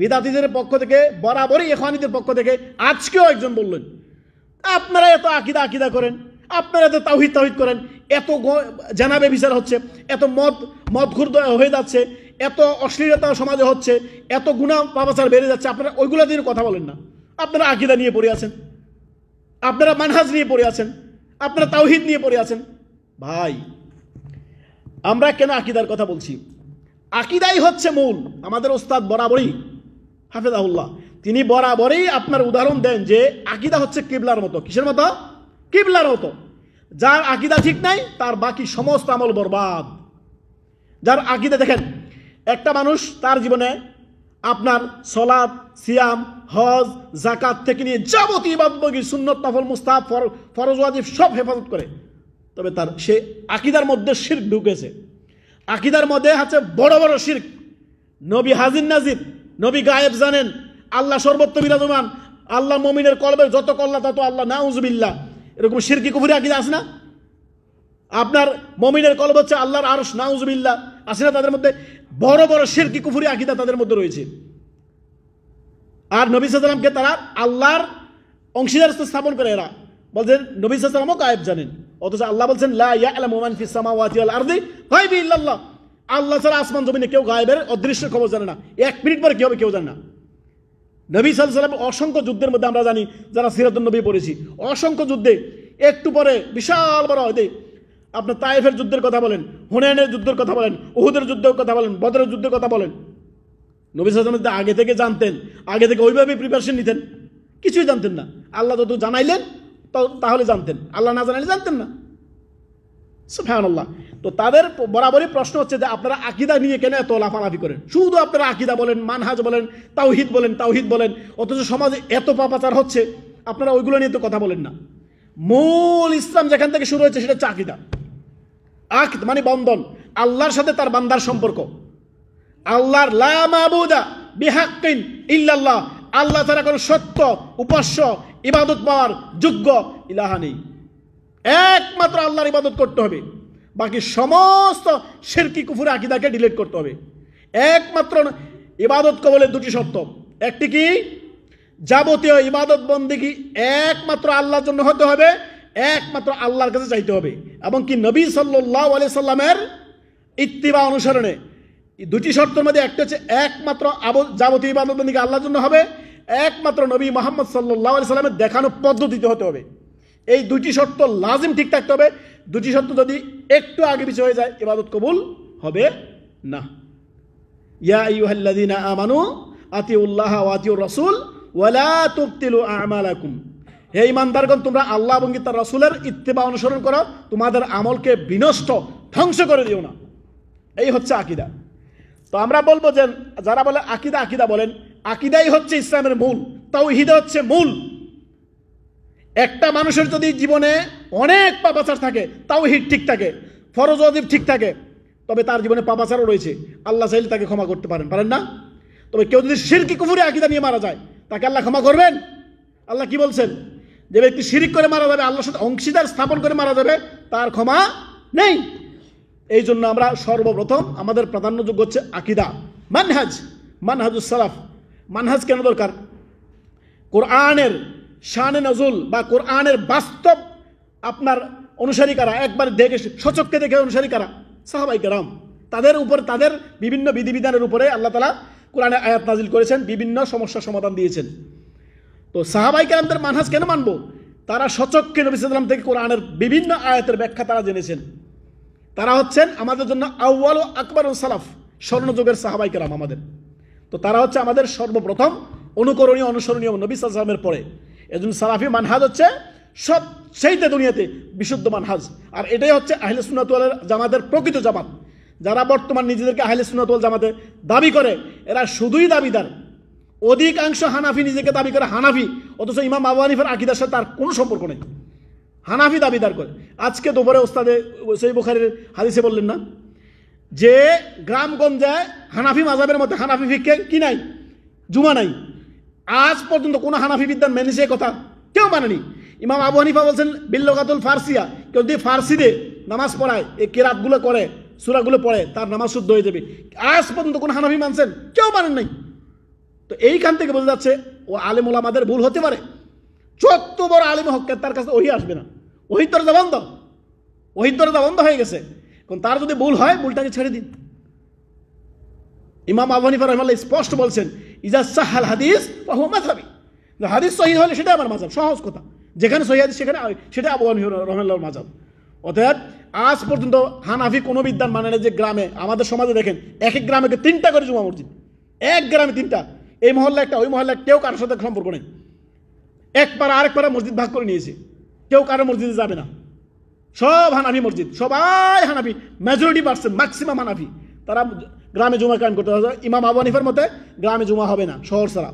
বিদাতিদের পক্ষ থেকে বরাবরই এখানিদের পক্ষ থেকে আজকেও একজন বললেন আপনারা এত আকিদা আকিদা করেন আপনারা এত তাহিদ তাহিদ করেন এত জানাবে বিচার হচ্ছে এত মদ মদ ঘুর হয়ে যাচ্ছে এত অশ্লীলতা সমাজে হচ্ছে এত গুণা পাবাচার বেড়ে যাচ্ছে আপনারা ওইগুলো দিয়ে কথা বলেন না আপনারা আকিদা নিয়ে পড়ে আছেন আপনারা মানহাজ নিয়ে পড়ে আছেন আপনারা তাওহিদ নিয়ে পড়ে আছেন ভাই আমরা কেন আকিদার কথা বলছি আকিদাই হচ্ছে মূল আমাদের ওস্তাদ বরাবরই হাফেজাহুল্লাহ তিনি বরাবরই আপনার উদাহরণ দেন যে আকিদা হচ্ছে কিবলার মতো কিসের মতো কিবলার মতো যার আকিদা ঠিক নাই তার বাকি সমস্ত আমল বরবাদ যার আকিদা দেখেন একটা মানুষ তার জীবনে আপনার সলাদ সিয়াম হজ জাকাত থেকে নিয়ে যাবতীয় বাদবগী সুন্নত নফল মুস্তাহ ফরজ ওয়াজিফ সব হেফাজত করে তবে তার সে আকিদার মধ্যে শির ঢুকেছে আকিদার মধ্যে আছে বড় বড় শির নবী হাজির নাজির নবী গায়েব জানেন আল্লাহ সর্বত্র বিরাজমান আল্লাহ মমিনের কলবের যত কল্লা তত আল্লাহ নাউজবিল্লা এরকম সিরকি কুফুরি আকিদা আছে না আপনার মমিনের কলব হচ্ছে আল্লাহর আরস নাউজবিল্লা আসে না তাদের মধ্যে বড় বড় সিরকি কুফুরি আকিদা তাদের মধ্যে রয়েছে আর নবী সাল্লামকে তারা আল্লাহর অংশীদার স্থাপন করে এরা বলছেন নবী সাল্লামও গায়েব জানেন অথচ আল্লাহ বলছেন লা ইয়ালামু মান ফিস সামাওয়াতি ওয়াল আরদি গায়বি ইল্লাল্লাহ আল্লাহ ছাড়া আসমান জমিনে কেউ গায়েবের অদৃশ্য খবর জানে না এক মিনিট পরে কেউ হবে কেউ জানে না নবী সাল্লাম অসংখ্য যুদ্ধের মধ্যে আমরা জানি যারা সিরাতুল নবী পড়েছি অসংখ্য যুদ্ধে একটু পরে বিশাল বড় হয়তো আপনার তাইফের যুদ্ধের কথা বলেন হুনায়নের যুদ্ধের কথা বলেন উহুদের যুদ্ধের কথা বলেন বদরের যুদ্ধের কথা বলেন নবী সাল্লাম আগে থেকে জানতেন আগে থেকে ওইভাবেই প্রিপারেশন নিতেন কিছুই জানতেন না আল্লাহ যত জানাইলেন তাহলে জানতেন আল্লাহ না জানাইলে জানতেন না সুফায়নাল্লাহ তো তাদের বরাবরই প্রশ্ন হচ্ছে যে আপনারা আকিদা নিয়ে কেন এত লাফালাফি করেন শুধু আপনারা আকিদা বলেন মানহাজ বলেন তাওহিদ বলেন তাওহিদ বলেন অথচ সমাজে এত পাপাচার হচ্ছে আপনারা ওইগুলো নিয়ে তো কথা বলেন না মূল ইসলাম যেখান থেকে শুরু হয়েছে সেটা হচ্ছে আকিদা আক মানে বন্ধন আল্লাহর সাথে তার বান্দার সম্পর্ক আল্লাহর লা মাবুদা বিহাক্কিন ইল্লাল্লাহ আল্লাহ তারা কোনো সত্য উপাস্য ইবাদত পাওয়ার যোগ্য ইলাহা নেই একমাত্র আল্লাহর ইবাদত করতে হবে বাকি সমস্ত সেরকি কুফুর আকিদাকে ডিলিট করতে হবে একমাত্র ইবাদত কবলের দুটি শর্ত একটি কি যাবতীয় ইবাদত বন্দিগি একমাত্র আল্লাহর জন্য হতে হবে একমাত্র আল্লাহর কাছে চাইতে হবে এবং কি নবী সাল্লাহ আলি সাল্লামের ইত্তিবা অনুসরণে দুটি শর্তের মধ্যে একটা হচ্ছে একমাত্র যাবতীয় ইবাদত বন্দিকে আল্লাহর জন্য হবে একমাত্র নবী মোহাম্মদ সাল্লাহ আলি সাল্লামের দেখানো পদ্ধতিতে হতে হবে এই দুটি শর্ত লাজিম ঠিক থাকতে হবে দুটি শর্ত যদি একটু আগে পিছু হয়ে যায় ইবাদত কবুল হবে না ইয়া ইউহাল্লাদিনা আমানু আতি উল্লাহ আতি রসুল ওয়ালা তুবতিলু আমালাকুম হে ইমানদারগণ তোমরা আল্লাহ এবং তার রসুলের ইত্তেবা অনুসরণ করো তোমাদের আমলকে বিনষ্ট ধ্বংস করে দিও না এই হচ্ছে আকিদা তো আমরা বলবো যে যারা বলে আকিদা আকিদা বলেন আকিদাই হচ্ছে ইসলামের মূল তাও হচ্ছে মূল একটা মানুষের যদি জীবনে অনেক পাপাচার থাকে তাও হিট ঠিক থাকে ফরজ অজীব ঠিক থাকে তবে তার জীবনে পাপাচারও রয়েছে আল্লাহ সাহিল তাকে ক্ষমা করতে পারেন পারেন না তবে কেউ যদি সিরকি কুফুরে আকিদা নিয়ে মারা যায় তাকে আল্লাহ ক্ষমা করবেন আল্লাহ কি বলছেন যে ব্যক্তি শিরিক করে মারা যাবে আল্লাহর সাথে অংশীদার স্থাপন করে মারা যাবে তার ক্ষমা নেই এই জন্য আমরা সর্বপ্রথম আমাদের প্রাধান্যযোগ্য হচ্ছে আকিদা মানহাজ মানহাজুস সালাফ মানহাজ কেন দরকার কোরআনের শানে নজুল বা কোরআনের বাস্তব আপনার অনুসারী কারা একবার দেখে সচককে দেখে অনুসারী কারা সাহাবাই কেরাম তাদের উপর তাদের বিভিন্ন বিধিবিধানের উপরে আল্লাহ তালা কোরআনে আয়াত নাজিল করেছেন বিভিন্ন সমস্যার সমাধান দিয়েছেন তো সাহাবাই কেরামদের মানহাজ কেন মানবো তারা সচককে নবী সাল্লাম থেকে কোরআনের বিভিন্ন আয়াতের ব্যাখ্যা তারা জেনেছেন তারা হচ্ছেন আমাদের জন্য আউ্বাল ও আকবর সালাফ স্বর্ণযুগের সাহাবাই কেরাম আমাদের তো তারা হচ্ছে আমাদের সর্বপ্রথম অনুকরণীয় অনুসরণীয় নবী সাল্লামের পরে এজন্য সালাফি মানহাজ হচ্ছে সব সেইতে দুনিয়াতে বিশুদ্ধ মানহাজ আর এটাই হচ্ছে আহলে সুনাতুয়ালের জামাতের প্রকৃত জামাত যারা বর্তমান নিজেদেরকে আহলে সুনাতুয়াল জামাতে দাবি করে এরা শুধুই দাবিদার অধিকাংশ হানাফি নিজেকে দাবি করে হানাফি অথচ ইমাম আবু হানিফের আকিদার সাথে তার কোনো সম্পর্ক নেই হানাফি দাবিদার করে আজকে দুপুরে ওস্তাদে সেই বুখারের হাদিসে বললেন না যে গ্রামগঞ্জে হানাফি মাজাবের মধ্যে হানাফি ফিকে কি নাই জুমা নাই আজ পর্যন্ত কোনো হানাফি বিদ্যান মেনেছে কথা কেউ মানেনি ইমাম আবু হানিফা বলছেন বিল্লকাতুল ফার্সিয়া কেউ যদি ফার্সিদের নামাজ পড়ায় এই কেরাতগুলো করে সুরাগুলো পড়ে তার নামাজ শুদ্ধ হয়ে যাবে আজ পর্যন্ত কোনো হানাফি মানছেন কেউ মানেন নাই তো এইখান থেকে বোঝা যাচ্ছে ও আলিম ওলামাদের ভুল হতে পারে যত বড় আলিম হককে তার কাছে ওহি আসবে না ওহিত দরজা বন্ধ ওহিত দরজা বন্ধ হয়ে গেছে কারণ তার যদি ভুল হয় ভুলটাকে ছেড়ে দিন ইমাম আবু হানিফা রহমাল্লাহ স্পষ্ট বলছেন ইজা সাহাল হাদিস বাহু হাদিস শহীদ হলে সেটা আমার মাঝাব সহজ কথা যেখানে সহি হাদিস সেখানে সেটা আবু রহমান মাঝাব অর্থাৎ আজ পর্যন্ত হানাফি কোনো বিদ্যান মানে না যে গ্রামে আমাদের সমাজে দেখেন এক এক গ্রামে তিনটা করে জুমা মসজিদ এক গ্রামে তিনটা এই মহল্লা একটা ওই মহল্লা কেউ কারোর সাথে সম্পর্ক নেই এক পাড়া আরেক পাড়া মসজিদ ভাগ করে নিয়েছে কেউ কারো মসজিদে যাবে না সব হানাফি মসজিদ সবাই হানাফি মেজরিটি পার্সেন্ট ম্যাক্সিমাম হানাফি তারা গ্রামে জুমা কায়েম করতে পারবে ইমাম আবু হানিফার মতে গ্রামে জুমা হবে না শহর ছাড়া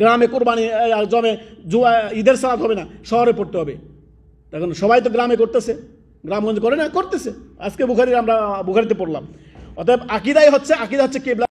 গ্রামে কোরবানি জমে জুয়া ঈদের সালাত হবে না শহরে পড়তে হবে তখন সবাই তো গ্রামে করতেছে গ্রামগঞ্জ করে না করতেছে আজকে বুখারি আমরা বুখারিতে পড়লাম অতএব আকিদাই হচ্ছে আকিদা হচ্ছে কেবলা